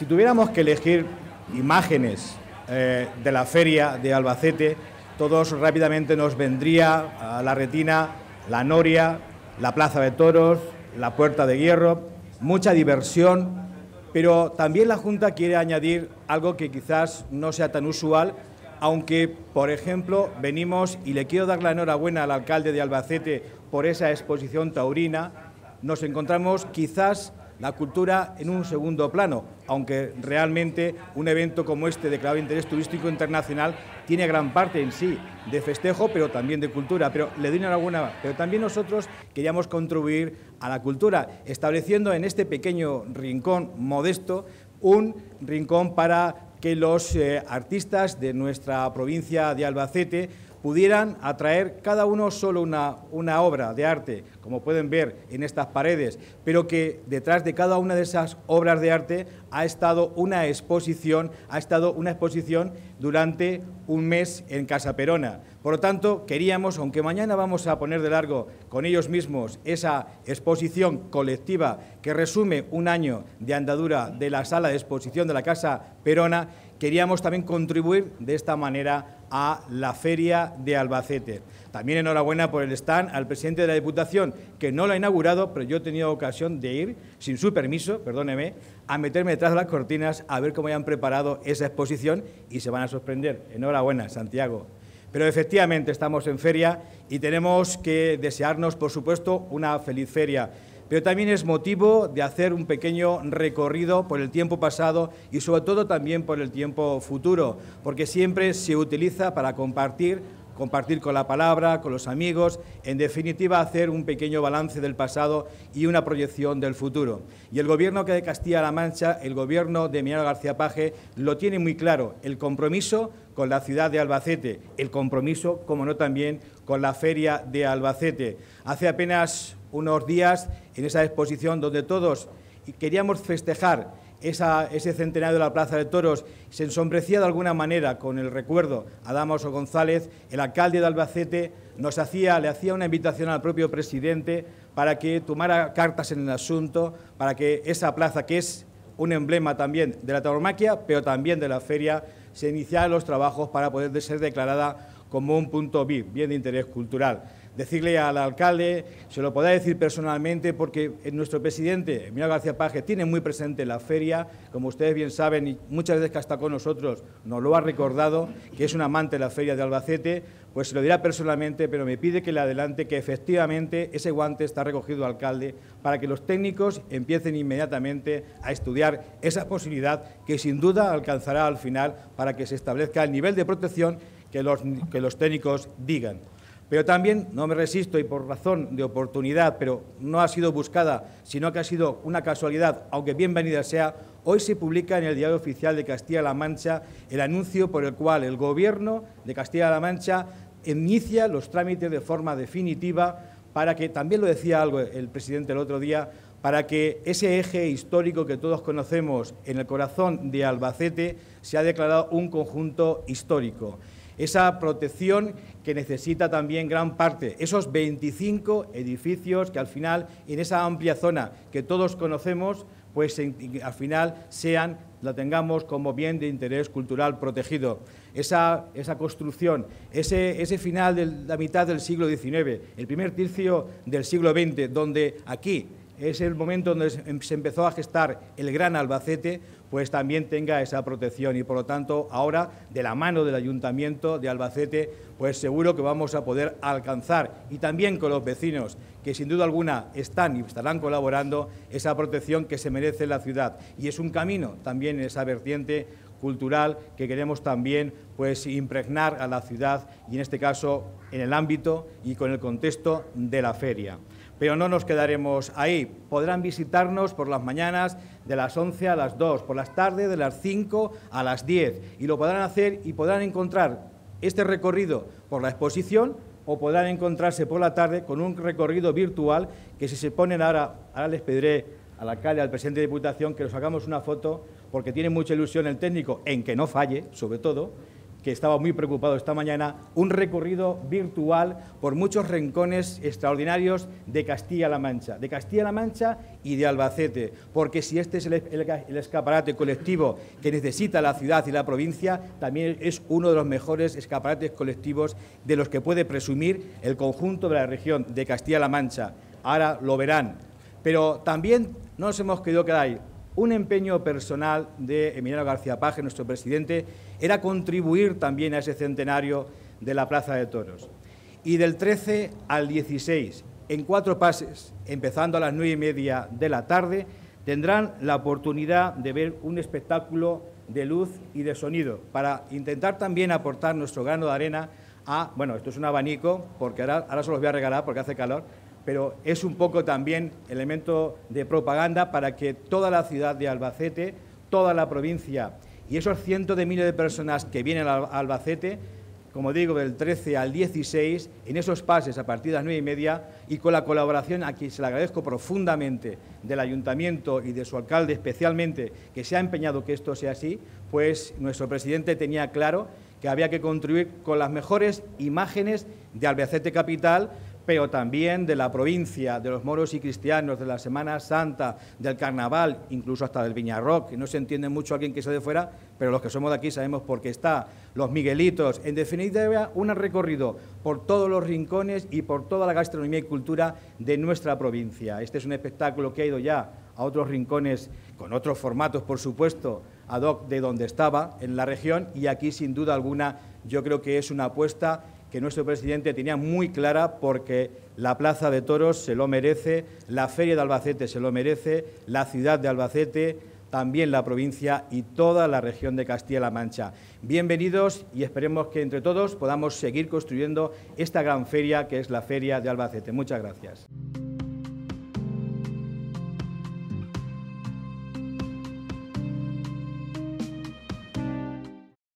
Si tuviéramos que elegir imágenes eh, de la feria de Albacete, todos rápidamente nos vendría a la retina la Noria, la Plaza de Toros, la Puerta de Hierro, mucha diversión, pero también la Junta quiere añadir algo que quizás no sea tan usual, aunque, por ejemplo, venimos y le quiero dar la enhorabuena al alcalde de Albacete por esa exposición taurina, nos encontramos quizás la cultura en un segundo plano, aunque realmente un evento como este de clave interés turístico internacional tiene gran parte en sí de festejo, pero también de cultura. Pero le doy pero también nosotros queríamos contribuir a la cultura, estableciendo en este pequeño rincón modesto un rincón para que los eh, artistas de nuestra provincia de Albacete pudieran atraer cada uno solo una, una obra de arte, como pueden ver en estas paredes, pero que detrás de cada una de esas obras de arte ha estado una exposición, ha estado una exposición durante un mes en Casa Perona. Por lo tanto, queríamos, aunque mañana vamos a poner de largo con ellos mismos esa exposición colectiva que resume un año de andadura de la sala de exposición de la Casa Perona, queríamos también contribuir de esta manera a la Feria de Albacete. También enhorabuena por el stand al presidente de la Diputación, que no lo ha inaugurado, pero yo he tenido ocasión de ir, sin su permiso, perdóneme, a meterme detrás de las cortinas a ver cómo hayan preparado esa exposición y se van a sorprender. Enhorabuena, Santiago. Pero efectivamente estamos en feria y tenemos que desearnos, por supuesto, una feliz feria. Pero también es motivo de hacer un pequeño recorrido por el tiempo pasado y sobre todo también por el tiempo futuro, porque siempre se utiliza para compartir compartir con la palabra, con los amigos, en definitiva hacer un pequeño balance del pasado y una proyección del futuro. Y el gobierno que de Castilla-La Mancha, el gobierno de Emiliano García Paje, lo tiene muy claro, el compromiso con la ciudad de Albacete, el compromiso, como no también, con la feria de Albacete. Hace apenas unos días, en esa exposición donde todos queríamos festejar ese centenario de la Plaza de Toros se ensombrecía de alguna manera con el recuerdo a Damaso González, el alcalde de Albacete nos hacía, le hacía una invitación al propio presidente para que tomara cartas en el asunto, para que esa plaza, que es un emblema también de la tauromaquia, pero también de la feria, se iniciara los trabajos para poder ser declarada como un punto bien de interés cultural decirle al alcalde, se lo podrá decir personalmente, porque nuestro presidente, Emilio García Paje, tiene muy presente la feria, como ustedes bien saben, y muchas veces que está con nosotros nos lo ha recordado, que es un amante de la feria de Albacete, pues se lo dirá personalmente, pero me pide que le adelante que efectivamente ese guante está recogido alcalde para que los técnicos empiecen inmediatamente a estudiar esa posibilidad que sin duda alcanzará al final para que se establezca el nivel de protección que los técnicos digan. Pero también, no me resisto y por razón de oportunidad, pero no ha sido buscada, sino que ha sido una casualidad, aunque bienvenida sea, hoy se publica en el Diario Oficial de Castilla-La Mancha el anuncio por el cual el Gobierno de Castilla-La Mancha inicia los trámites de forma definitiva para que, también lo decía algo el presidente el otro día, para que ese eje histórico que todos conocemos en el corazón de Albacete se ha declarado un conjunto histórico esa protección que necesita también gran parte, esos 25 edificios que al final, en esa amplia zona que todos conocemos, pues al final sean, la tengamos como bien de interés cultural protegido. Esa, construcción, ese, ese final de la mitad del siglo XIX, el primer tercio del siglo XX, donde aquí es el momento donde em, se empezó a gestar el Gran Albacete, pues también tenga esa protección y por lo tanto ahora de la mano del Ayuntamiento de Albacete, pues seguro que vamos a poder alcanzar y también con los vecinos que sin duda alguna están y estarán colaborando esa protección que se merece la ciudad y es un camino también en esa vertiente cultural que queremos también pues, impregnar a la ciudad y en este caso en el ámbito y con el contexto de la feria. Pero no nos quedaremos ahí. Podrán visitarnos por las mañanas de las 11 a las 2, por las tardes de las 5 a las 10 y lo podrán hacer y podrán encontrar este recorrido por la exposición o podrán encontrarse por la tarde con un recorrido virtual que si se ponen ahora, ahora les pediré al alcalde, al presidente de Diputación que nos hagamos una foto porque tiene mucha ilusión el técnico en que no falle, sobre todo, que estaba muy preocupado esta mañana, un recorrido virtual por muchos rincones extraordinarios de Castilla-La Mancha, de Castilla-La Mancha y de Albacete, porque si este es el, escaparate colectivo que necesita la ciudad y la provincia, también es uno de los mejores escaparates colectivos de los que puede presumir el conjunto de la región de Castilla-La Mancha. Ahora lo verán. Pero también no nos hemos quedado quedar. ahí un empeño personal de Emiliano García Paje, nuestro presidente, era contribuir también a ese centenario de la Plaza de Toros. Y del 13 al 16, en cuatro pases, empezando a las nueve y media de la tarde, tendrán la oportunidad de ver un espectáculo de luz y de sonido para intentar también aportar nuestro grano de arena a, bueno, esto es un abanico, porque ahora, ahora se los voy a regalar porque hace calor, pero es un poco también elemento de propaganda para que toda la ciudad de Albacete, toda la provincia y esos cientos de miles de personas que vienen a Albacete, como digo, del 13 al 16, en esos pases a partir de las 9 y media y con la colaboración a quien se le agradezco profundamente del ayuntamiento y de su alcalde especialmente, que se ha empeñado que esto sea así, pues nuestro presidente tenía claro que había que contribuir con las mejores imágenes de Albacete Capital pero también de la provincia, de los moros y cristianos, de la Semana Santa, del Carnaval, incluso hasta del Viñarroc, que no se entiende mucho a alguien que sea de fuera, pero los que somos de aquí sabemos por qué está, los Miguelitos, en definitiva, un recorrido por todos los rincones y por toda la gastronomía y cultura de nuestra provincia. Este es un espectáculo que ha ido ya a otros rincones, con otros formatos, por supuesto, ad hoc de donde estaba, en la región, y aquí, sin duda alguna, yo creo que es una apuesta que nuestro presidente tenía muy clara porque la Plaza de Toros se lo merece, la Feria de Albacete se lo merece, la ciudad de Albacete, también la provincia y toda la región de Castilla-La Mancha. Bienvenidos y esperemos que entre todos podamos seguir construyendo esta gran feria que es la Feria de Albacete. Muchas gracias.